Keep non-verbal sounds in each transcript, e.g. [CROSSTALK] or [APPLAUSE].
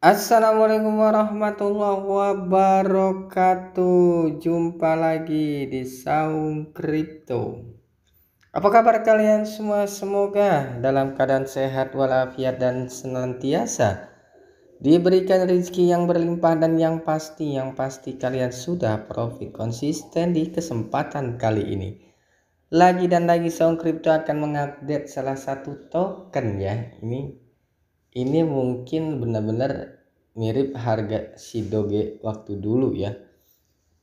Assalamualaikum warahmatullahi wabarakatuh. Jumpa lagi di Saung crypto. Apa kabar kalian semua? Semoga dalam keadaan sehat walafiat dan senantiasa diberikan rezeki yang berlimpah dan yang pasti yang pasti kalian sudah profit konsisten di kesempatan kali ini. Lagi dan lagi Saung crypto akan mengupdate salah satu token ya. Ini ini mungkin benar-benar mirip harga si Doge waktu dulu ya.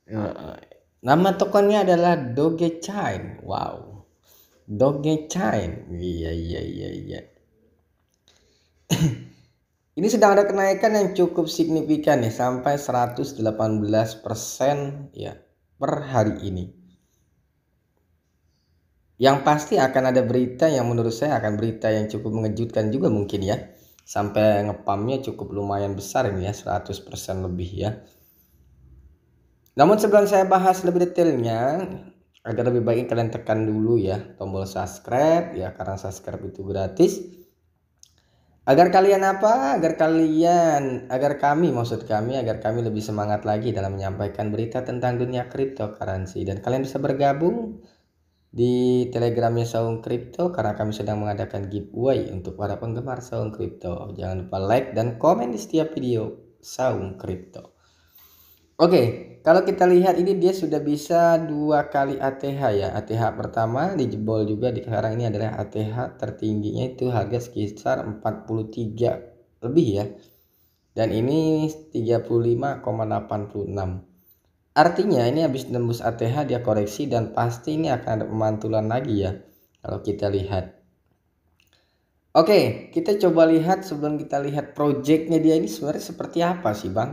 Iya. Eh, nama tokonya adalah Doge Chain. Wow. Doge Chain. Iya iya iya iya. [COUGHS] Ini sedang ada kenaikan yang cukup signifikan ya sampai 118% ya per hari ini. Yang pasti akan ada berita yang menurut saya akan berita yang cukup mengejutkan juga mungkin ya sampai ngepamnya cukup lumayan besar ini ya 100% lebih ya namun sebelum saya bahas lebih detailnya agar lebih baik kalian tekan dulu ya tombol subscribe ya karena subscribe itu gratis agar kalian apa agar kalian agar kami maksud kami agar kami lebih semangat lagi dalam menyampaikan berita tentang dunia cryptocurrency dan kalian bisa bergabung di telegramnya Saung Crypto karena kami sedang mengadakan giveaway untuk para penggemar Saung Crypto. Jangan lupa like dan komen di setiap video Saung Crypto. Oke, kalau kita lihat ini dia sudah bisa dua kali ATH ya. ATH pertama dijebol juga di sekarang ini adalah ATH tertingginya itu harga sekitar 43 lebih ya. Dan ini 35,86 Artinya ini habis nembus ATH dia koreksi dan pasti ini akan ada pemantulan lagi ya kalau kita lihat. Oke, kita coba lihat sebelum kita lihat projectnya dia ini sebenarnya seperti apa sih bang?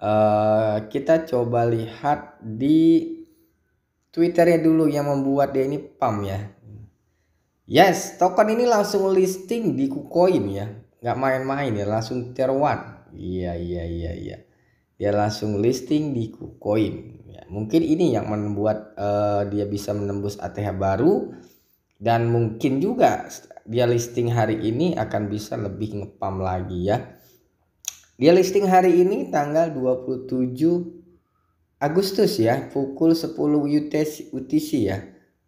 Uh, kita coba lihat di Twitternya dulu yang membuat dia ini pam ya. Yes, token ini langsung listing di KuCoin ya, nggak main-main ya, langsung tier 1. Iya iya iya iya dia langsung listing di KuCoin. Ya, mungkin ini yang membuat uh, dia bisa menembus ATH baru dan mungkin juga dia listing hari ini akan bisa lebih ngepam lagi ya. Dia listing hari ini tanggal 27 Agustus ya, pukul 10 UTC, UTC ya.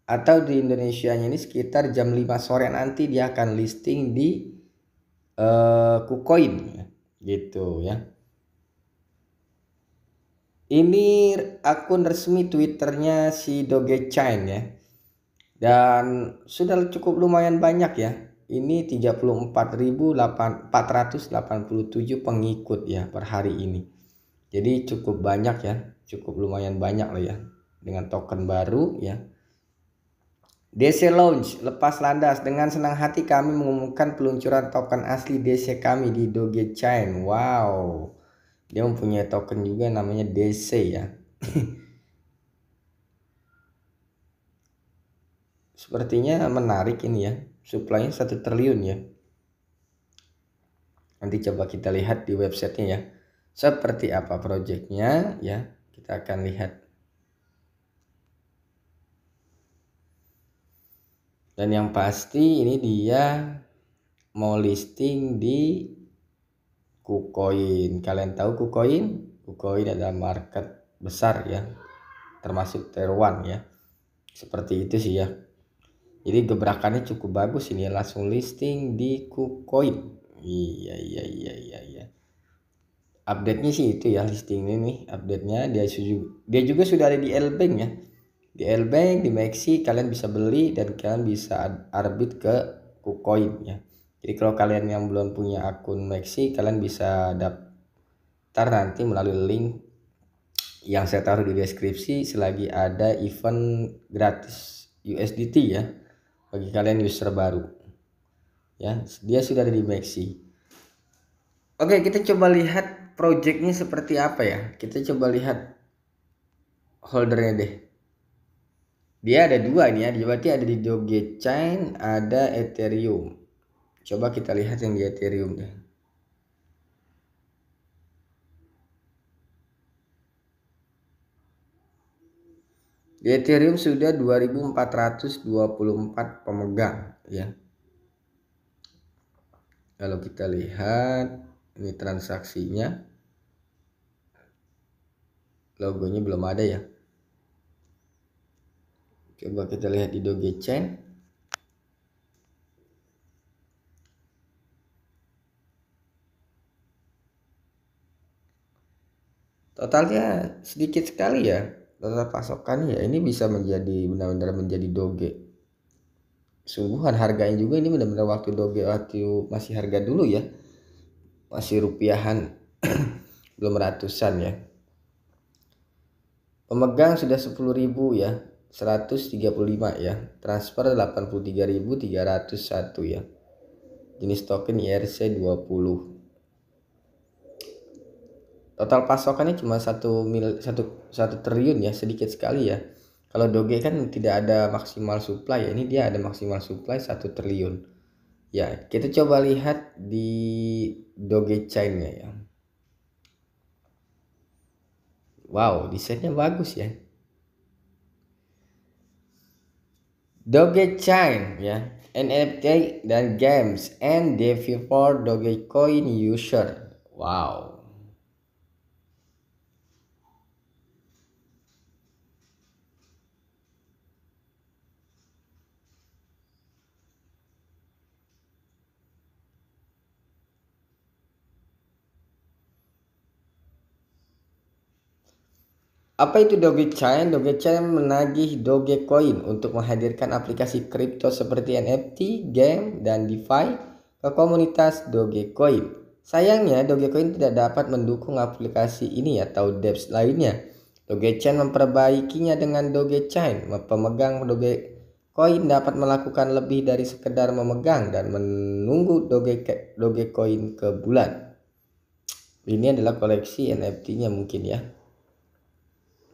Atau di Indonesia ini sekitar jam 5 sore nanti dia akan listing di uh, eh, KuCoin ya. gitu ya ini akun resmi twitternya si Doge Chain ya dan sudah cukup lumayan banyak ya ini 34.487 pengikut ya per hari ini jadi cukup banyak ya cukup lumayan banyak lah ya dengan token baru ya DC Launch lepas landas dengan senang hati kami mengumumkan peluncuran token asli DC kami di Dogecoin wow dia mempunyai token juga namanya DC ya [LAUGHS] sepertinya menarik ini ya supply-nya 1 triliun ya nanti coba kita lihat di websitenya ya seperti apa projectnya ya kita akan lihat dan yang pasti ini dia mau listing di KuCoin. Kalian tahu KuCoin? KuCoin adalah market besar ya, termasuk Teruan ya. Seperti itu sih ya. Jadi gebrakannya cukup bagus ini ya. langsung listing di KuCoin. Iya iya iya iya iya. Update-nya sih itu ya listing ini nih, update-nya dia juga dia juga sudah ada di L Bank ya. Di L Bank di Maxi kalian bisa beli dan kalian bisa arbit ke KuCoin ya jadi kalau kalian yang belum punya akun Maxi kalian bisa daftar nanti melalui link yang saya taruh di deskripsi selagi ada event gratis USDT ya bagi kalian user baru ya dia sudah ada di Maxi Oke kita coba lihat projectnya seperti apa ya kita coba lihat holdernya deh dia ada dua nih ya berarti ada di Chain, ada Ethereum Coba kita lihat yang di Ethereum deh. Di Ethereum sudah 2424 pemegang ya. Kalau kita lihat ini transaksinya logonya belum ada ya. Coba kita lihat di Dogecoin. totalnya sedikit sekali ya total pasokan ya ini bisa menjadi benar-benar menjadi doge sungguhan harganya juga ini benar-benar waktu doge waktu masih harga dulu ya masih rupiahan [CLEARS THROAT] belum ratusan ya pemegang sudah 10.000 ya 135 ya transfer 83.301 ya jenis token IRC 20 total pasokannya cuma satu mil satu satu triliun ya sedikit sekali ya kalau doge kan tidak ada maksimal supply ya ini dia ada maksimal supply satu triliun ya kita coba lihat di doge chainnya ya wow desainnya bagus ya doge chain ya NFT dan games and DeFi for Dogecoin user wow Apa itu Dogecoin? Dogecoin menagih Dogecoin untuk menghadirkan aplikasi kripto seperti NFT, game, dan DeFi ke komunitas Dogecoin. Sayangnya, Dogecoin tidak dapat mendukung aplikasi ini atau dApps lainnya. Dogecoin memperbaikinya dengan Dogecoin. Pemegang Dogecoin dapat melakukan lebih dari sekedar memegang dan menunggu Doge Dogecoin ke bulan. Ini adalah koleksi NFT-nya mungkin ya.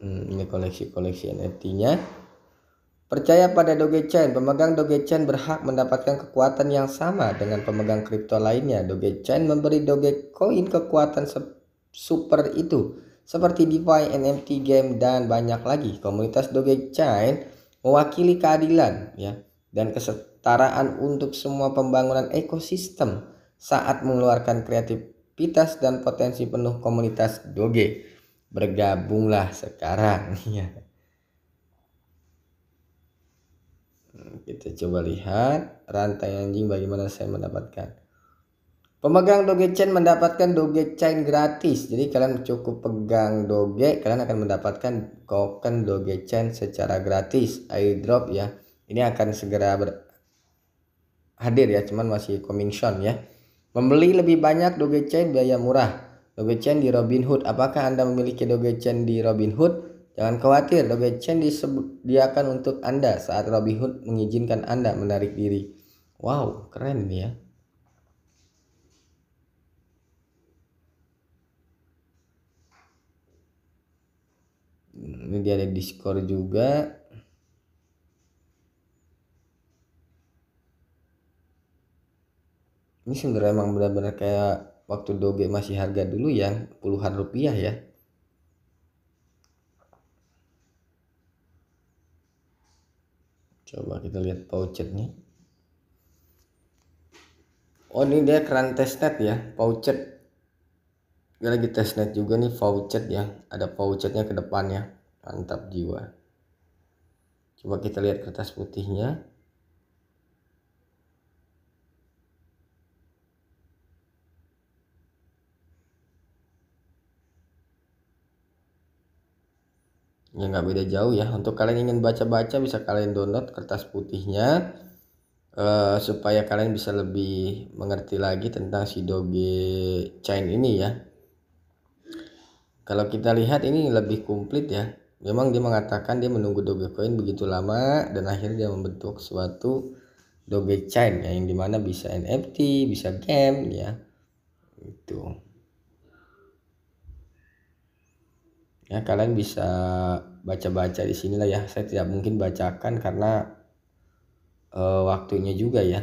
Hmm, ini koleksi-koleksi NFT-nya Percaya pada Dogecoin, pemegang Dogecoin berhak mendapatkan kekuatan yang sama dengan pemegang kripto lainnya. Dogecoin memberi Dogecoin kekuatan super itu, seperti DeFi, NFT game, dan banyak lagi. Komunitas Dogecoin mewakili keadilan ya dan kesetaraan untuk semua pembangunan ekosistem saat mengeluarkan kreativitas dan potensi penuh komunitas Doge bergabunglah sekarang [LAUGHS] ya kita coba lihat rantai anjing bagaimana saya mendapatkan pemegang doge chain mendapatkan doge chain gratis jadi kalian cukup pegang doge kalian akan mendapatkan token doge chain secara gratis airdrop ya ini akan segera ber hadir ya cuman masih coming ya membeli lebih banyak doge chain biaya murah Chen di Robin Hood. Apakah Anda memiliki Chen di Robin Hood? Jangan khawatir, Dogecoin disediakan untuk Anda saat Robin Hood mengizinkan Anda menarik diri. Wow, keren nih ya. Hmm, ini dia ada Discord juga. Ini sebenarnya emang benar-benar kayak waktu doge masih harga dulu ya puluhan rupiah ya coba kita lihat voucher nih oh ini dia keran testnet ya pouchet Ini lagi testnet juga nih voucher ya ada pouchetnya ke depannya mantap jiwa coba kita lihat kertas putihnya ya nggak beda jauh ya untuk kalian ingin baca-baca bisa kalian download kertas putihnya uh, supaya kalian bisa lebih mengerti lagi tentang si doge chain ini ya kalau kita lihat ini lebih komplit ya memang dia mengatakan dia menunggu dogecoin begitu lama dan akhirnya dia membentuk suatu doge chain ya, yang dimana bisa NFT bisa game ya itu ya kalian bisa baca-baca di sinilah ya saya tidak mungkin bacakan karena uh, waktunya juga ya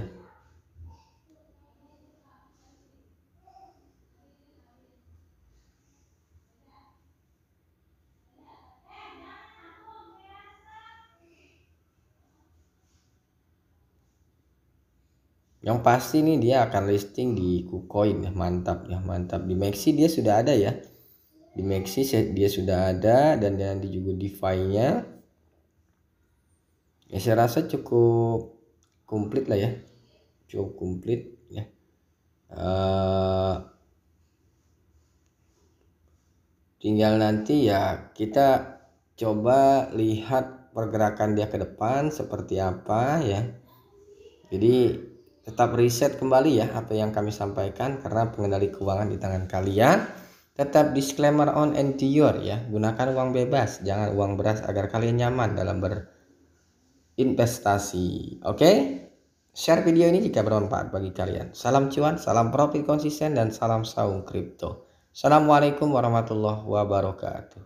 Yang pasti nih dia akan listing di KuCoin ya, mantap ya, mantap. Di Maxi dia sudah ada ya di Maxi dia sudah ada dan nanti juga DeFi-nya. Ya saya rasa cukup komplit lah ya. Cukup komplit ya. Uh, tinggal nanti ya kita coba lihat pergerakan dia ke depan seperti apa ya. Jadi tetap riset kembali ya apa yang kami sampaikan karena pengendali keuangan di tangan kalian. Tetap disclaimer on anterior ya, gunakan uang bebas, jangan uang beras agar kalian nyaman dalam berinvestasi. Oke? Okay? Share video ini jika bermanfaat bagi kalian. Salam cuan, salam profit konsisten, dan salam saung kripto. Assalamualaikum warahmatullahi wabarakatuh.